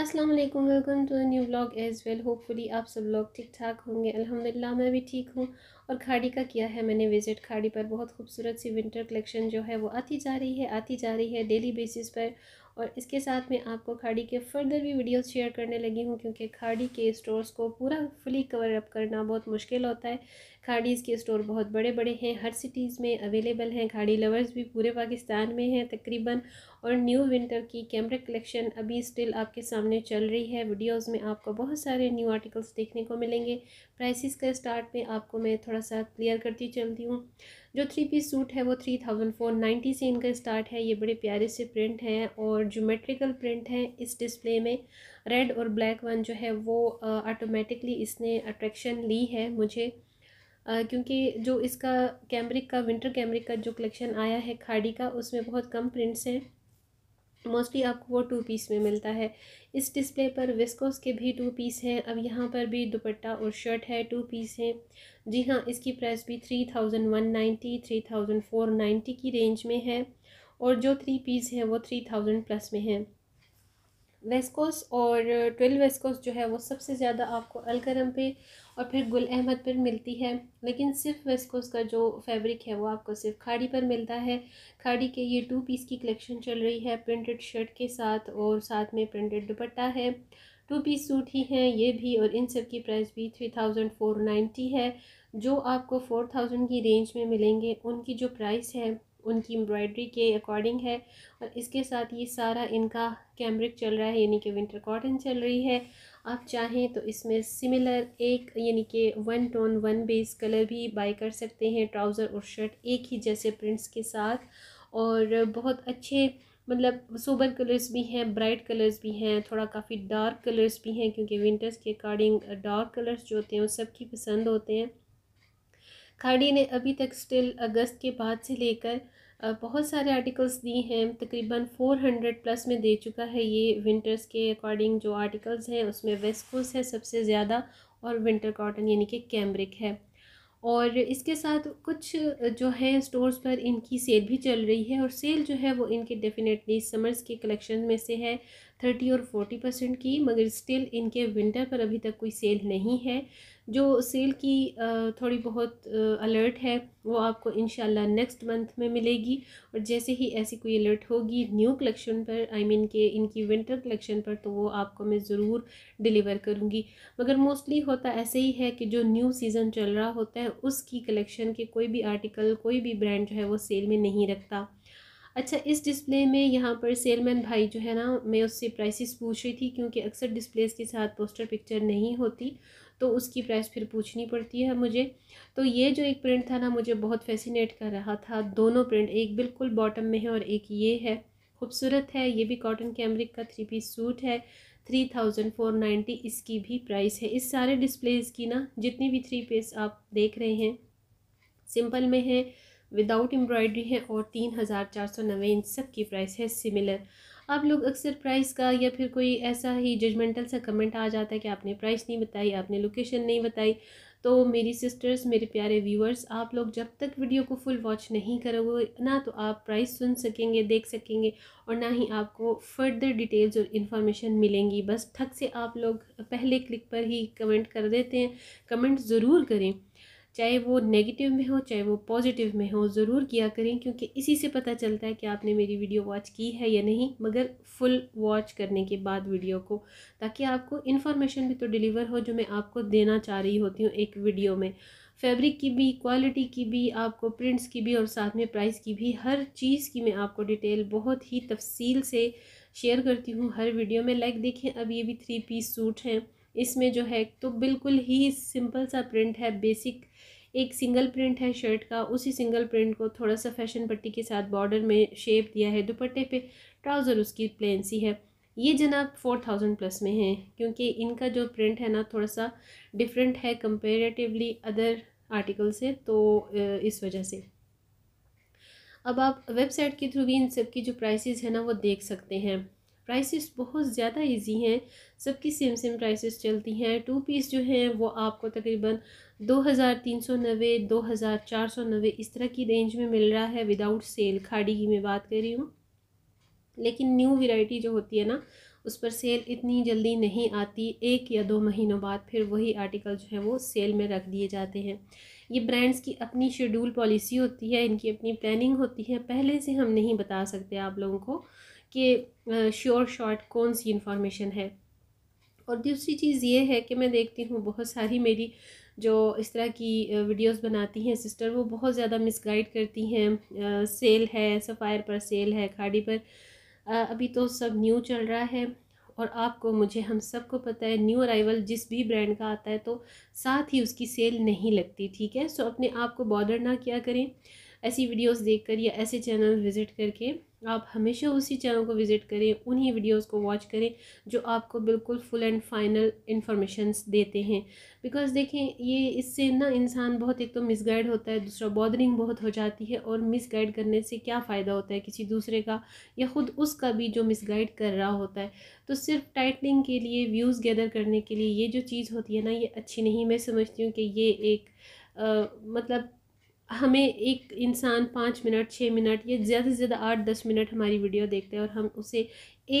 अस्सलाम वालेकुम welcome to new vlog as well hopefully आप सब लोग ठीक ठाक होंगे अल्हम्दुलिल्लाह मैं भी ठीक हूँ और खाड़ी का किया है मैंने विज़िट खाड़ी पर बहुत खूबसूरत सी विंटर कलेक्शन जो है वो आती जा रही है आती जा रही है डेली बेसिस पर और इसके साथ में आपको खाड़ी के फर्दर भी वीडियोस शेयर करने लगी हूँ क्योंकि खाड़ी के स्टोर्स को पूरा फुली कवर अप करना बहुत मुश्किल होता है खाड़ीज़ के स्टोर बहुत बड़े बड़े हैं हर सिटीज़ में अवेलेबल हैं खाड़ी लवर्स भी पूरे पाकिस्तान में हैं तकरीबन और न्यू विंटर की कैमरा कलेक्शन अभी स्टिल आपके सामने चल रही है वीडियोस में आपको बहुत सारे न्यू आर्टिकल्स देखने को मिलेंगे प्राइसेस का स्टार्ट में आपको मैं थोड़ा सा क्लियर करती चलती हूँ जो थ्री पीस सूट है वो थ्री थाउजेंड फोर नाइन्टी से इनका स्टार्ट है ये बड़े प्यारे से प्रिंट हैं और जोमेट्रिकल प्रिंट हैं इस डिस्प्ले में रेड और ब्लैक वन जो है वो ऑटोमेटिकली इसने अट्रैक्शन ली है मुझे Uh, क्योंकि जो इसका कैमरिक का विंटर कैमरिक का जो कलेक्शन आया है खाड़ी का उसमें बहुत कम प्रिंट्स हैं मोस्टली आपको वो टू पीस में मिलता है इस डिस्प्ले पर विस्कोस के भी टू पीस हैं अब यहाँ पर भी दुपट्टा और शर्ट है टू पीस हैं जी हाँ इसकी प्राइस भी three thousand one ninety three thousand four ninety की रेंज में है और जो थ्री पीस है वो थ्री थाउजेंड प्लस में है वेस्कोस और ट्वेल्व वेस्कोस जो है वो सबसे ज़्यादा आपको अलकरम पे और फिर गुल अहमद पर मिलती है लेकिन सिर्फ वेस्कोस का जो फैब्रिक है वो आपको सिर्फ खाड़ी पर मिलता है खाड़ी के ये टू पीस की कलेक्शन चल रही है प्रिंटेड शर्ट के साथ और साथ में प्रिंटेड दुपट्टा है टू पीस सूट ही हैं ये भी और इन सब की प्राइस भी थ्री थाउजेंड फोर नाइन्टी है जो आपको फोर थाउजेंड की रेंज में मिलेंगे उनकी जो प्राइस है उनकी एम्ब्रॉयडरी के अकॉर्डिंग है और इसके साथ ये सारा इनका कैमरिक चल रहा है यानी कि विंटर कॉटन चल रही है आप चाहें तो इसमें सिमिलर एक यानी कि one tone one base colour भी बाई कर सकते हैं ट्राउज़र और शर्ट एक ही जैसे प्रिंट्स के साथ और बहुत अच्छे मतलब सोबर कलर्स भी हैं ब्राइट कलर्स भी हैं थोड़ा काफ़ी डार्क कलर्स भी हैं क्योंकि विंटर्स के अकॉर्डिंग डार्क कलर्स जो होते हैं वो सबकी पसंद होते हैं खाड़ी ने अभी तक स्टिल अगस्त के बाद से लेकर बहुत सारे आर्टिकल्स दिए हैं तकरीबन 400 प्लस में दे चुका है ये विंटर्स के अकॉर्डिंग जो आर्टिकल्स हैं उसमें वेस्कोस है सबसे ज़्यादा और विंटर कॉटन यानी कि कैमरिक है और इसके साथ कुछ जो है स्टोर्स पर इनकी सेल भी चल रही है और सेल जो है वो इनके डेफिनेटली समर्स के कलेक्शन में से है थर्टी और फोर्टी परसेंट की मगर स्टिल इनके विंटर पर अभी तक कोई सेल नहीं है जो सेल की थोड़ी बहुत अलर्ट है वो आपको इन नेक्स्ट मंथ में मिलेगी और जैसे ही ऐसी कोई अलर्ट होगी न्यू कलेक्शन पर आई I मीन mean के इनकी विंटर कलेक्शन पर तो वो आपको मैं ज़रूर डिलीवर करूँगी मगर मोस्टली होता ऐसे ही है कि जो न्यू सीज़न चल रहा होता है उसकी कलेक्शन के कोई भी आर्टिकल कोई भी ब्रांड जो है वो सेल में नहीं रखता अच्छा इस डिस्प्ले में यहाँ पर सेलमैन भाई जो है ना मैं उससे प्राइसेस पूछ रही थी क्योंकि अक्सर डिस्प्लेस के साथ पोस्टर पिक्चर नहीं होती तो उसकी प्राइस फिर पूछनी पड़ती है मुझे तो ये जो एक प्रिंट था ना मुझे बहुत फैसिनेट कर रहा था दोनों प्रिंट एक बिल्कुल बॉटम में है और एक ये है खूबसूरत है ये भी कॉटन कैमरिक का थ्री पीस सूट है थ्री थाउजेंड फोर नाइन्टी इसकी भी प्राइस है इस सारे डिस्प्लेज की ना जितनी भी थ्री पीस आप देख रहे हैं सिंपल में है विदाउट एम्ब्रॉयडरी है और तीन हज़ार चार सौ नबे इन सब की प्राइस है सिमिलर आप लोग अक्सर प्राइस का या फिर कोई ऐसा ही जजमेंटल सा कमेंट आ जाता है कि आपने प्राइस नहीं बताई आपने लोकेशन नहीं बताई तो मेरी सिस्टर्स मेरे प्यारे व्यूअर्स आप लोग जब तक वीडियो को फुल वॉच नहीं करोगे ना तो आप प्राइस सुन सकेंगे देख सकेंगे और ना ही आपको फर्दर डिटेल्स और इन्फॉर्मेशन मिलेंगी बस ठक से आप लोग पहले क्लिक पर ही कमेंट कर देते हैं कमेंट ज़रूर करें चाहे वो नेगेटिव में हो चाहे वो पॉजिटिव में हो ज़रूर किया करें क्योंकि इसी से पता चलता है कि आपने मेरी वीडियो वॉच की है या नहीं मगर फुल वॉच करने के बाद वीडियो को ताकि आपको इन्फॉर्मेशन भी तो डिलीवर हो जो मैं आपको देना चाह रही होती हूँ एक वीडियो में फैब्रिक की भी क्वालिटी की भी आपको प्रिंट्स की भी और साथ में प्राइस की भी हर चीज़ की मैं आपको डिटेल बहुत ही तफसील से शेयर करती हूँ हर वीडियो में लाइक देखें अब ये भी थ्री पीस सूट हैं इसमें जो है तो बिल्कुल ही सिंपल सा प्रिंट है बेसिक एक सिंगल प्रिंट है शर्ट का उसी सिंगल प्रिंट को थोड़ा सा फैशन पट्टी के साथ बॉर्डर में शेप दिया है दुपट्टे पे ट्राउज़र उसकी प्लेन सी है ये जनाब फोर थाउजेंड प्लस में है क्योंकि इनका जो प्रिंट है ना थोड़ा सा डिफरेंट है कंपेरेटिवली अदर आर्टिकल से तो इस वजह से अब आप वेबसाइट के थ्रू भी इन सब की जो प्राइसेस है ना वो देख सकते हैं प्राइसेस बहुत ज़्यादा इजी हैं सबकी सेम सेम प्राइसेस चलती हैं टू पीस जो हैं वो आपको तकरीबन दो हज़ार तीन सौ नबे दो हज़ार चार सौ नबे इस तरह की रेंज में मिल रहा है विदाउट सेल खाड़ी की मैं बात कर रही हूँ लेकिन न्यू वैरायटी जो होती है ना उस पर सेल इतनी जल्दी नहीं आती एक या दो महीनों बाद फिर वही आर्टिकल जो है वो सेल में रख दिए जाते हैं ये ब्रांड्स की अपनी शेड्यूल पॉलिसी होती है इनकी अपनी प्लानिंग होती है पहले से हम नहीं बता सकते आप लोगों को कि श्योर शॉट कौन सी इन्फॉर्मेशन है और दूसरी चीज़ ये है कि मैं देखती हूँ बहुत सारी मेरी जो इस तरह की वीडियोस बनाती हैं सिस्टर वो बहुत ज़्यादा मिसगाइड करती हैं सेल है सफ़ायर पर सेल है खाड़ी पर आ, अभी तो सब न्यू चल रहा है और आपको मुझे हम सबको पता है न्यू अराइवल जिस भी ब्रांड का आता है तो साथ ही उसकी सेल नहीं लगती ठीक है सो अपने आप को बॉर्डर ना किया करें ऐसी वीडियोस देखकर या ऐसे चैनल विज़िट करके आप हमेशा उसी चैनल को विज़िट करें उन्हीं वीडियोस को वॉच करें जो आपको बिल्कुल फुल एंड फाइनल इन्फॉर्मेशन देते हैं बिकॉज देखें ये इससे ना इंसान बहुत एक तो मिसगाइड होता है दूसरा बॉदरिंग बहुत हो जाती है और मिसगाइड करने से क्या फ़ायदा होता है किसी दूसरे का या ख़ुद उसका भी जो मिसगाइड कर रहा होता है तो सिर्फ टाइटलिंग के लिए व्यूज़ गैदर करने के लिए ये जो चीज़ होती है ना ये अच्छी नहीं मैं समझती हूँ कि ये एक आ, मतलब हमें एक इंसान पाँच मिनट छः मिनट या ज़्यादा से ज़्यादा आठ दस मिनट हमारी वीडियो देखते हैं और हम उसे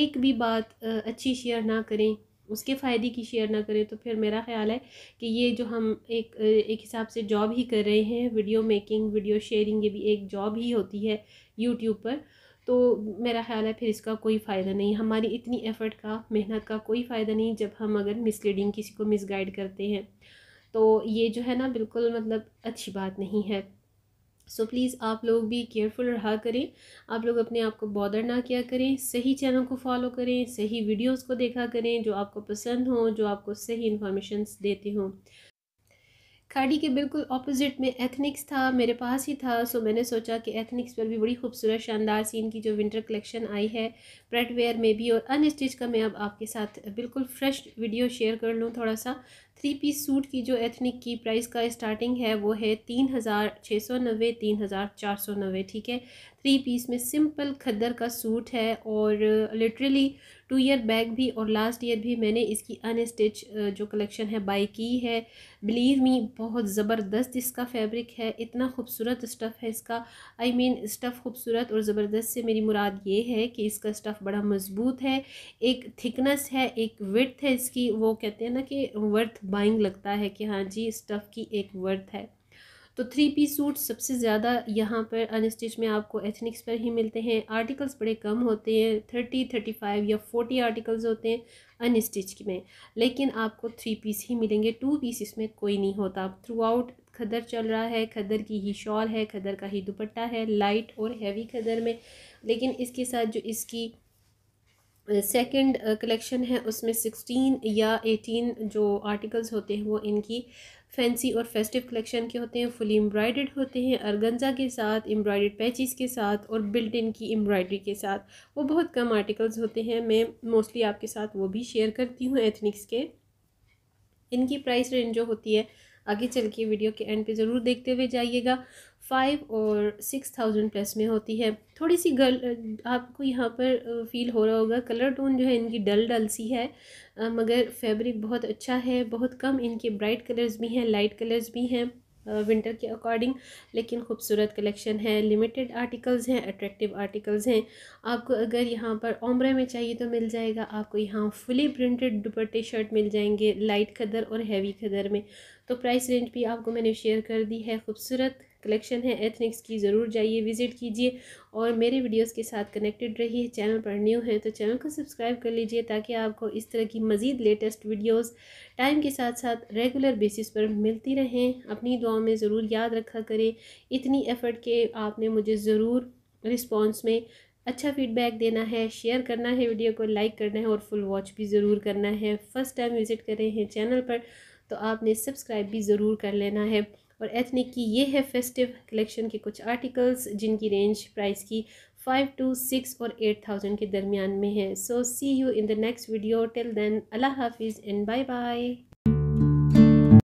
एक भी बात अच्छी शेयर ना करें उसके फ़ायदे की शेयर ना करें तो फिर मेरा ख्याल है कि ये जो हम एक एक हिसाब से जॉब ही कर रहे हैं वीडियो मेकिंग वीडियो शेयरिंग ये भी एक जॉब ही होती है यूट्यूब पर तो मेरा ख्याल है फिर इसका कोई फ़ायदा नहीं हमारी इतनी एफ़र्ट का मेहनत का कोई फ़ायदा नहीं जब हम अगर मिसलीडिंग किसी को मिसगाइड करते हैं तो ये जो है ना बिल्कुल मतलब अच्छी बात नहीं है सो so, प्लीज़ आप लोग भी केयरफुल रहा करें आप लोग अपने आप को बॉडर ना किया करें सही चैनल को फॉलो करें सही वीडियोस को देखा करें जो आपको पसंद हो जो आपको सही इन्फॉर्मेशन देते हों खाड़ी के बिल्कुल अपोजिट में एथनिक्स था मेरे पास ही था सो मैंने सोचा कि एथनिक्स पर भी बड़ी खूबसूरत शानदार सीन की जो विंटर कलेक्शन आई है प्रेट वेयर में भी और अनस्टिच का मैं अब आपके साथ बिल्कुल फ्रेश वीडियो शेयर कर लूँ थोड़ा सा थ्री पीस सूट की जो एथनिक की प्राइस का स्टार्टिंग है वो है तीन हज़ार छः सौ नब्बे तीन हज़ार चार सौ नब्बे ठीक है थ्री पीस में सिंपल खद्दर का सूट है और लिटरली टू ईयर बैग भी और लास्ट ईयर भी मैंने इसकी अनस्टिच जो कलेक्शन है बाई की है बिलीव मी बहुत ज़बरदस्त इसका फैब्रिक है इतना खूबसूरत स्टफ़ है इसका आई मीन स्टफ़ खूबसूरत और ज़बरदस्त से मेरी मुराद ये है कि इसका स्टफ़ बड़ा मज़बूत है एक थिकनेस है एक विथ है इसकी वो कहते हैं ना कि वर्थ बाइंग लगता है कि हाँ जी स्टफ़ की एक वर्थ है तो थ्री पीस सूट सबसे ज़्यादा यहाँ पर अनस्टिच में आपको एथनिक्स पर ही मिलते हैं आर्टिकल्स बड़े कम होते हैं थर्टी थर्टी फाइव या फोर्टी आर्टिकल्स होते हैं अनस्टिच में लेकिन आपको थ्री पीस ही मिलेंगे टू पीस इसमें कोई नहीं होता थ्रू आउट खदर चल रहा है खदर की ही शॉल है खदर का ही दुपट्टा है लाइट और हैवी खदर में लेकिन इसके साथ जो इसकी सेकंड कलेक्शन uh, है उसमें सिक्सटीन या एटीन जो आर्टिकल्स होते हैं वो इनकी फैंसी और फेस्टिव कलेक्शन के होते हैं फुली एम्ब्रॉयड होते हैं अरगंजा के साथ एम्ब्रॉयड पैचिस के साथ और बिल्ट इन की एम्ब्रॉयडरी के साथ वो बहुत कम आर्टिकल्स होते हैं मैं मोस्टली आपके साथ वो भी शेयर करती हूँ एथनिक्स के इनकी प्राइस रेंज जो होती है आगे चल के वीडियो के एंड पे ज़रूर देखते हुए जाइएगा फाइव और सिक्स थाउजेंड प्लस में होती है थोड़ी सी गल आपको यहाँ पर फील हो रहा होगा कलर टोन जो है इनकी डल डल सी है मगर फैब्रिक बहुत अच्छा है बहुत कम इनके ब्राइट कलर्स भी हैं लाइट कलर्स भी हैं विंटर के अकॉर्डिंग लेकिन खूबसूरत कलेक्शन है लिमिटेड आर्टिकल्स हैं अट्रैक्टिव आर्टिकल्स हैं आपको अगर यहाँ पर ओमरे में चाहिए तो मिल जाएगा आपको यहाँ फुली प्रिंटेड दुपट्टे शर्ट मिल जाएंगे लाइट खदर और हैवी खदर में तो प्राइस रेंज भी आपको मैंने शेयर कर दी है खूबसूरत कलेक्शन है एथनिक्स की ज़रूर जाइए विज़िट कीजिए और मेरे वीडियोस के साथ कनेक्टेड रहिए चैनल पर न्यू है तो चैनल को सब्सक्राइब कर लीजिए ताकि आपको इस तरह की मज़ीद लेटेस्ट वीडियोस टाइम के साथ साथ रेगुलर बेसिस पर मिलती रहें अपनी दुआओं में ज़रूर याद रखा करें इतनी एफ़र्ट के आपने मुझे ज़रूर रिस्पॉन्स में अच्छा फीडबैक देना है शेयर करना है वीडियो को लाइक करना है और फुल वॉच भी ज़रूर करना है फ़र्स्ट टाइम विज़िट कर रहे हैं चैनल पर तो आपने सब्सक्राइब भी ज़रूर कर लेना है और एथनिक की ये है फेस्टिव कलेक्शन के कुछ आर्टिकल्स जिनकी रेंज प्राइस की फाइव टू सिक्स और एट थाउजेंड के दरमियान में है so see you in the next video till then अल्लाह हाफिज़ एंड बाय बाय